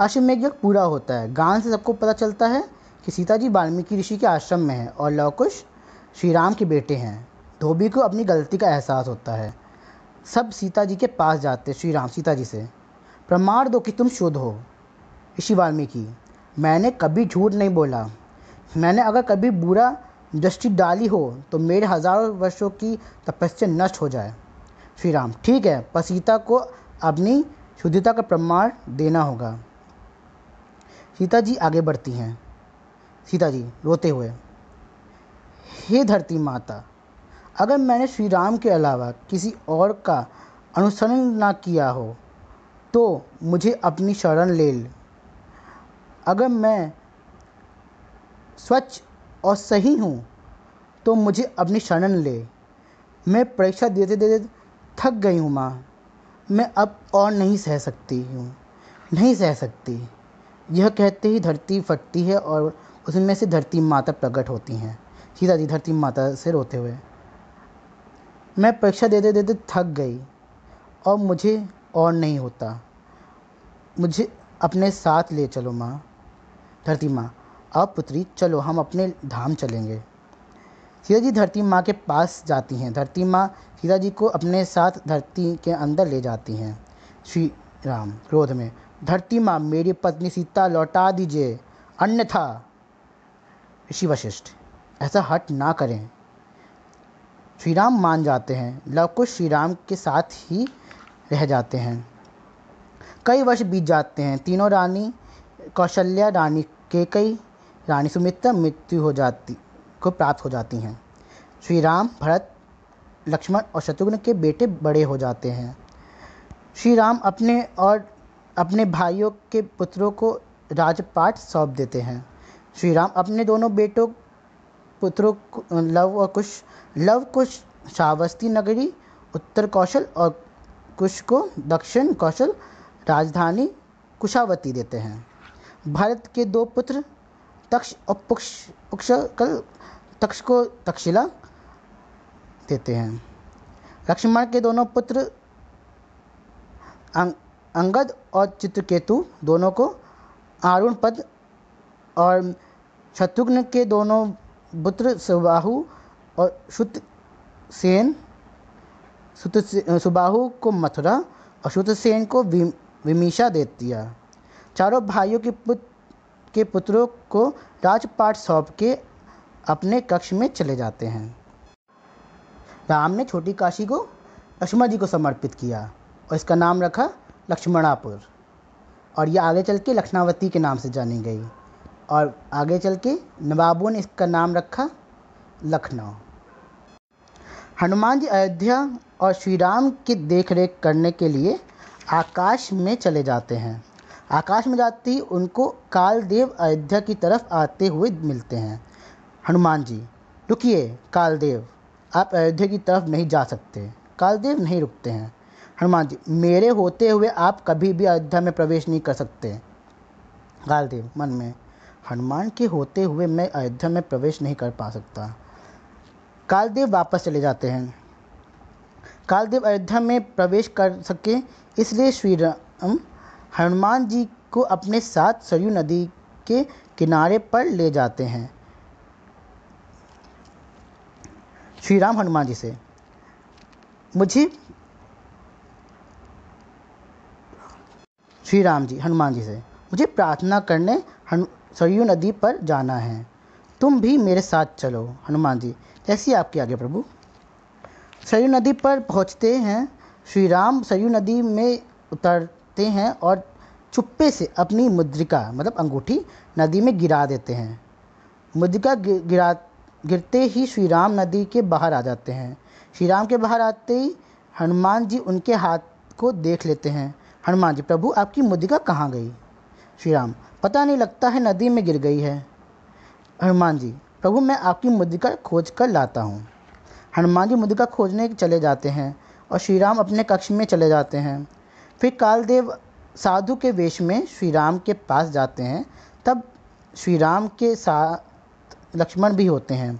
अश्वमेघ यज्ञ पूरा होता है गान से सबको पता चलता है कि सीता जी वाल्मीकि ऋषि के आश्रम में हैं और लवकुश श्री राम के बेटे हैं धोबी को अपनी गलती का एहसास होता है सब सीता जी के पास जाते श्री राम सीता जी से प्रमाण दो कि तुम शुद्ध हो ऋषि वाल्मीकि मैंने कभी झूठ नहीं बोला मैंने अगर कभी बुरा दृष्टि डाली हो तो मेरे हज़ारों वर्षों की तपस्या नष्ट हो जाए श्री राम ठीक है पर सीता को अपनी शुद्धता का प्रमाण देना होगा सीता जी आगे बढ़ती हैं सीता जी रोते हुए हे धरती माता अगर मैंने श्री राम के अलावा किसी और का अनुसरण ना किया हो तो मुझे अपनी शरण ले अगर मैं स्वच्छ और सही हूँ तो मुझे अपनी शरण ले मैं परीक्षा देते देते थक गई हूँ माँ मैं अब और नहीं सह सकती हूँ नहीं सह सकती यह कहते ही धरती फटती है और उसमें से धरती माता प्रकट होती हैं सीता जी धरती माता से रोते हुए मैं परीक्षा देते देते थक गई और मुझे और नहीं होता मुझे अपने साथ ले चलो माँ धरती माँ अब पुत्री चलो हम अपने धाम चलेंगे सीता जी धरती माँ के पास जाती हैं धरती माँ सीता जी को अपने साथ धरती के अंदर ले जाती हैं श्री राम क्रोध में धरती माँ मेरी पत्नी सीता लौटा दीजिए अन्यथा ऋषि वशिष्ठ ऐसा हट ना करें श्री राम मान जाते हैं लवकुश श्री राम के साथ ही रह जाते हैं कई वर्ष बीत जाते हैं तीनों रानी कौशल्या रानी के कई रानी सुमित्रा मृत्यु हो जाती को प्राप्त हो जाती हैं श्री राम भरत लक्ष्मण और शत्रुघ्न के बेटे बड़े हो जाते हैं श्री राम अपने और अपने भाइयों के पुत्रों को राजपाट सौंप देते हैं श्री राम अपने दोनों बेटों पुत्रों लव और कुश लव कुश श्रावस्ती नगरी उत्तर कौशल और कुश को दक्षिण कौशल राजधानी कुशावती देते हैं भारत के दो पुत्र तक्ष और पुक्ष पुक्षकल तक्ष को तक्षशिला देते हैं लक्ष्मण के दोनों पुत्र अंगद और चित्रकेतु दोनों को आरुण पद और शत्रुघ्न के दोनों पुत्र सुबाहु और शुत शुतसेन सुबाहु को मथुरा और सेन को विमिशा दे दिया चारों भाइयों के पुत्र के पुत्रों को राजपाट सौंप के अपने कक्ष में चले जाते हैं राम ने छोटी काशी को लक्ष्मण जी को समर्पित किया और इसका नाम रखा लक्ष्मणापुर और ये आगे चल के लक्ष्णावती के नाम से जानी गई और आगे चल के नवाबों ने इसका नाम रखा लखनऊ हनुमान जी अयोध्या और श्री राम की देख रेख करने के लिए आकाश में चले जाते हैं आकाश में जाते ही उनको कालदेव अयोध्या की तरफ आते हुए मिलते हैं हनुमान जी रुकिए कालदेव आप अयोध्या की तरफ नहीं जा सकते कालदेव नहीं रुकते हैं हनुमान जी मेरे होते हुए आप कभी भी अयोध्या में प्रवेश नहीं कर सकते गालदेव मन में हनुमान के होते हुए मैं अयोध्या में प्रवेश नहीं कर पा सकता कालदेव वापस चले जाते हैं कालदेव अयोध्या में प्रवेश कर सके इसलिए श्री राम हनुमान जी को अपने साथ सरयू नदी के किनारे पर ले जाते हैं श्री राम हनुमान जी से मुझे श्री राम जी हनुमान जी से मुझे प्रार्थना करने सरयू नदी पर जाना है तुम भी मेरे साथ चलो हनुमान जी कैसी आपकी आगे प्रभु सरयू नदी पर पहुंचते हैं श्री राम सरयू नदी में उतरते हैं और चुप्पे से अपनी मुद्रिका मतलब अंगूठी नदी में गिरा देते हैं मुद्रिका गिरा गिरते ही श्री राम नदी के बाहर आ जाते हैं श्री राम के बाहर आते ही हनुमान जी उनके हाथ को देख लेते हैं हनुमान जी प्रभु आपकी मुद्रिका कहाँ गई श्री राम पता नहीं लगता है नदी में गिर गई है हनुमान जी प्रभु मैं आपकी मुद्रिका खोज कर लाता हूँ हनुमान जी मुद्रिका खोजने चले जाते हैं और श्री राम अपने कक्ष में चले जाते हैं फिर कालदेव साधु के वेश में श्री राम के पास जाते हैं तब श्री राम के साथ लक्ष्मण भी होते हैं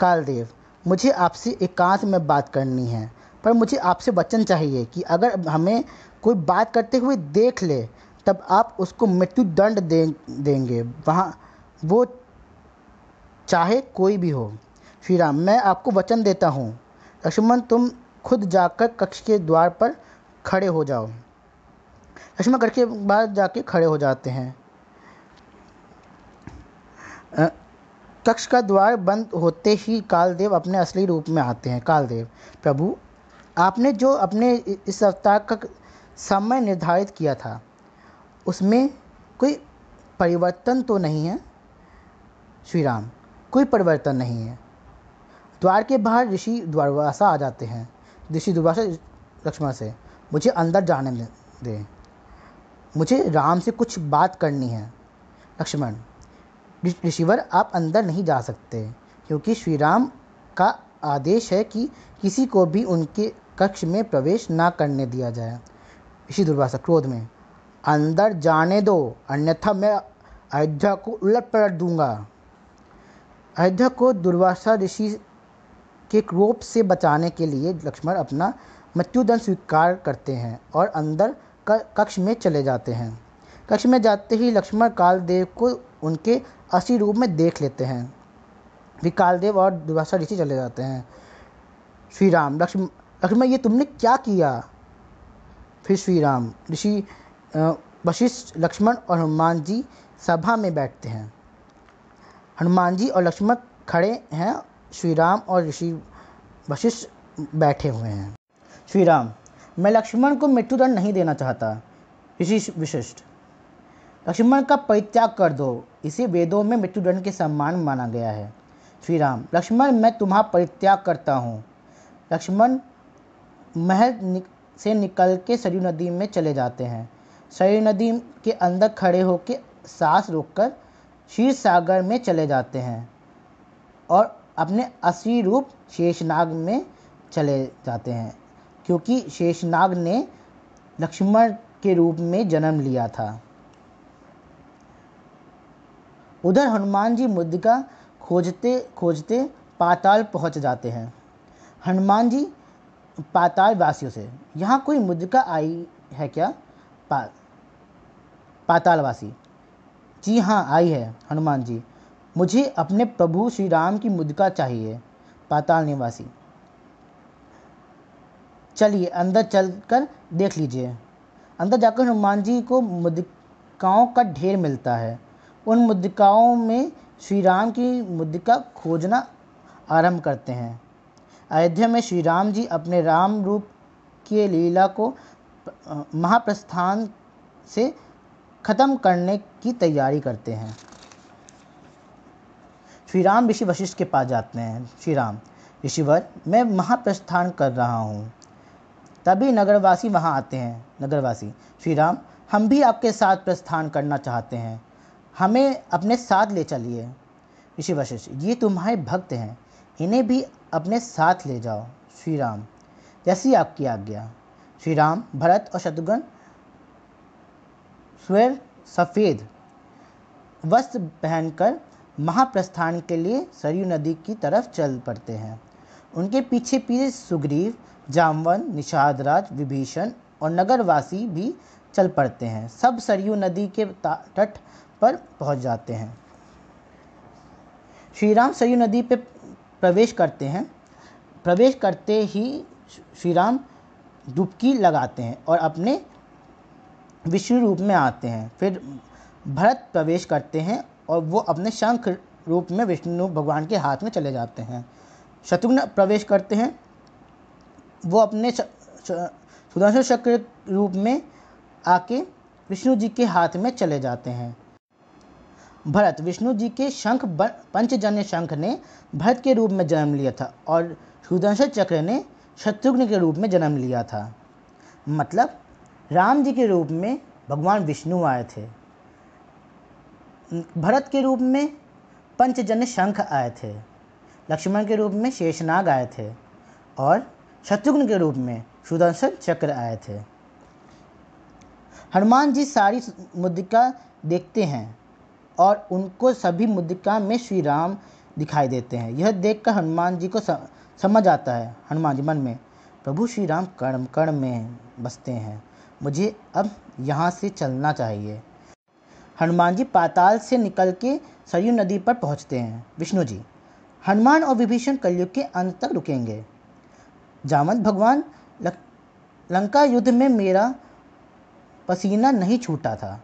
कालदेव मुझे आपसे एकांत में बात करनी है पर मुझे आपसे वचन चाहिए कि अगर हमें कोई बात करते हुए देख ले तब आप उसको मृत्यु दंड दे देंगे वहाँ वो चाहे कोई भी हो श्री राम मैं आपको वचन देता हूँ लक्ष्मण तुम खुद जाकर कक्ष के द्वार पर खड़े हो जाओ लक्ष्मण कक्ष के बाहर जाके खड़े हो जाते हैं कक्ष का द्वार बंद होते ही कालदेव अपने असली रूप में आते हैं कालदेव प्रभु आपने जो अपने इस सप्ताह का समय निर्धारित किया था उसमें कोई परिवर्तन तो नहीं है श्री राम कोई परिवर्तन नहीं है द्वार के बाहर ऋषि द्वारवासा आ जाते हैं ऋषि द्वारवासा लक्ष्मण से मुझे अंदर जाने दें मुझे राम से कुछ बात करनी है लक्ष्मण ऋषिवर आप अंदर नहीं जा सकते क्योंकि श्री राम का आदेश है कि किसी को भी उनके कक्ष में प्रवेश ना करने दिया जाए इसी दुर्भाषा क्रोध में अंदर जाने दो अन्यथा मैं अयोध्या को उलट पलट दूंगा अयोध्या को दुर्वासा ऋषि के क्रोप से बचाने के लिए लक्ष्मण अपना मृत्युदंड स्वीकार करते हैं और अंदर कक्ष में चले जाते हैं कक्ष में जाते ही लक्ष्मण कालदेव को उनके असी रूप में देख लेते हैं फिर कालदेव और दुर्वासा ऋषि चले जाते हैं श्री राम लक्ष्मण अखिरमा ये तुमने क्या किया फिर श्री राम ऋषि वशिष्ठ लक्ष्मण और हनुमान जी सभा में बैठते हैं हनुमान जी और लक्ष्मण खड़े हैं श्री राम और ऋषि वशिष्ठ बैठे हुए हैं श्री राम मैं लक्ष्मण को मृत्युदंड नहीं देना चाहता ऋषि विशिष्ट लक्ष्मण का परित्याग कर दो इसे वेदों में मृत्युदंड के सम्मान माना गया है श्री राम लक्ष्मण मैं तुम्हारा परित्याग करता हूँ लक्ष्मण महल निक से निकल के सरयू नदी में चले जाते हैं सरयू नदी के अंदर खड़े होकर सांस रोककर शीर सागर में चले जाते हैं और अपने असली रूप शेषनाग में चले जाते हैं क्योंकि शेषनाग ने लक्ष्मण के रूप में जन्म लिया था उधर हनुमान जी मुद्रिका खोजते खोजते पाताल पहुंच जाते हैं हनुमान जी पाताल वासियों से यहाँ कोई मुद्रिका आई है क्या पा पातालवासी जी हाँ आई है हनुमान जी मुझे अपने प्रभु श्री राम की मुद्रिका चाहिए पाताल निवासी चलिए अंदर चल कर देख लीजिए अंदर जाकर हनुमान जी को मुद्रिकाओं का ढेर मिलता है उन मुद्रिकाओं में श्री राम की मुद्रिका खोजना आरंभ करते हैं अयोध्या में श्री राम जी अपने राम रूप के लीला को महाप्रस्थान से ख़त्म करने की तैयारी करते हैं श्री राम ऋषि वशिष्ठ के पास जाते हैं श्री राम ऋषिवर मैं महाप्रस्थान कर रहा हूँ तभी नगरवासी वहाँ आते हैं नगरवासी श्री राम हम भी आपके साथ प्रस्थान करना चाहते हैं हमें अपने साथ ले चलिए ऋषि वशिष्ठ ये तुम्हारे भक्त हैं इन्हें भी अपने साथ ले जाओ श्री राम जैसी आपकी आज्ञा श्री राम भरत और शत्रुघ्न स्वर सफ़ेद वस्त्र पहनकर महाप्रस्थान के लिए सरयू नदी की तरफ चल पड़ते हैं उनके पीछे पीछे सुग्रीव जामवन निषादराज विभीषण और नगरवासी भी चल पड़ते हैं सब सरयू नदी के तट पर पहुंच जाते हैं श्री राम सरयू नदी पे प्रवेश करते हैं प्रवेश करते ही श्री राम डुबकी लगाते हैं और अपने विष्णु रूप में आते हैं फिर भरत प्रवेश करते हैं और वो अपने शंख रूप में विष्णु भगवान के हाथ में चले जाते हैं शत्रुघ्न प्रवेश करते हैं वो अपने सुदर्शन चक्र रूप में आके विष्णु जी के हाथ में चले जाते हैं भरत विष्णु जी के शंख पंचजन्य शंख ने भरत के रूप में जन्म लिया था और सुदर्शन चक्र ने शत्रुघ्न के रूप में जन्म लिया था मतलब राम जी के रूप में भगवान विष्णु आए थे भरत के रूप में पंचजन्य शंख आए थे लक्ष्मण के रूप में शेषनाग आए थे और शत्रुघ्न के रूप में सुदर्शन चक्र आए थे हनुमान जी सारी मुद्रिका देखते हैं और उनको सभी मुद्रिका में श्री राम दिखाई देते हैं यह देखकर हनुमान जी को समझ आता है हनुमान जी मन में प्रभु श्री राम कर्म कर्ण में बसते हैं मुझे अब यहाँ से चलना चाहिए हनुमान जी पाताल से निकल के सरयू नदी पर पहुँचते हैं विष्णु जी हनुमान और विभीषण कलयुग के अंत तक रुकेंगे जामत भगवान लंका युद्ध में मेरा पसीना नहीं छूटा था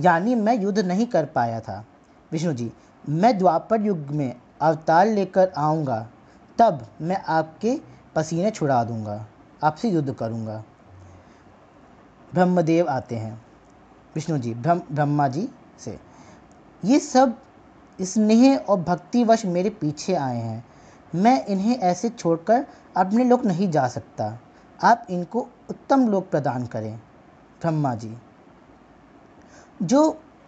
यानी मैं युद्ध नहीं कर पाया था विष्णु जी मैं द्वापर युग में अवतार लेकर आऊँगा तब मैं आपके पसीने छुड़ा दूँगा आपसे युद्ध करूँगा ब्रह्मदेव आते हैं विष्णु जी ब्रह्म ब्रह्मा जी से ये सब स्नेह और भक्तिवश मेरे पीछे आए हैं मैं इन्हें ऐसे छोड़कर अपने लोग नहीं जा सकता आप इनको उत्तम लोक प्रदान करें ब्रह्मा जी जो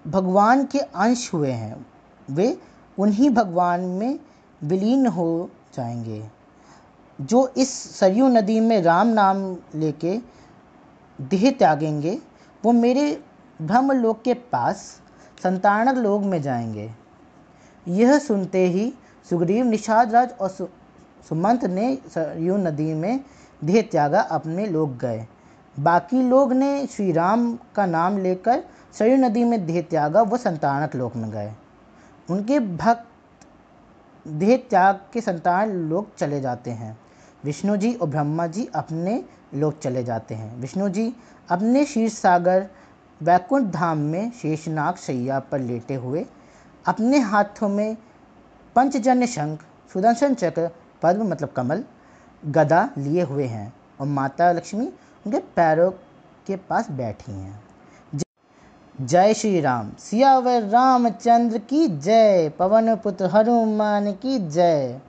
भगवान के अंश हुए हैं वे उन्हीं भगवान में विलीन हो जाएंगे जो इस सरयू नदी में राम नाम लेके देह त्यागेंगे वो मेरे ब्रह्म लोक के पास संतानक लोग में जाएंगे यह सुनते ही सुग्रीव निषाद राज और सु, सुमंत ने सरयू नदी में देह त्यागा अपने लोग गए बाकी लोग ने श्री राम का नाम लेकर सरयू नदी में देह त्यागा व संतानक लोक में गए उनके भक्त देह त्याग के संतान लोग चले जाते हैं विष्णु जी और ब्रह्मा जी अपने लोग चले जाते हैं विष्णु जी अपने शीर्ष सागर वैकुंठ धाम में शेषनाग सैया पर लेटे हुए अपने हाथों में पंचजन्य शंख सुदर्शन चक्र पद्म मतलब कमल गदा लिए हुए हैं और माता लक्ष्मी उनके पैरों के पास बैठी हैं जय श्री राम सियावर रामचंद्र की जय पवन पुत्र हनुमान की जय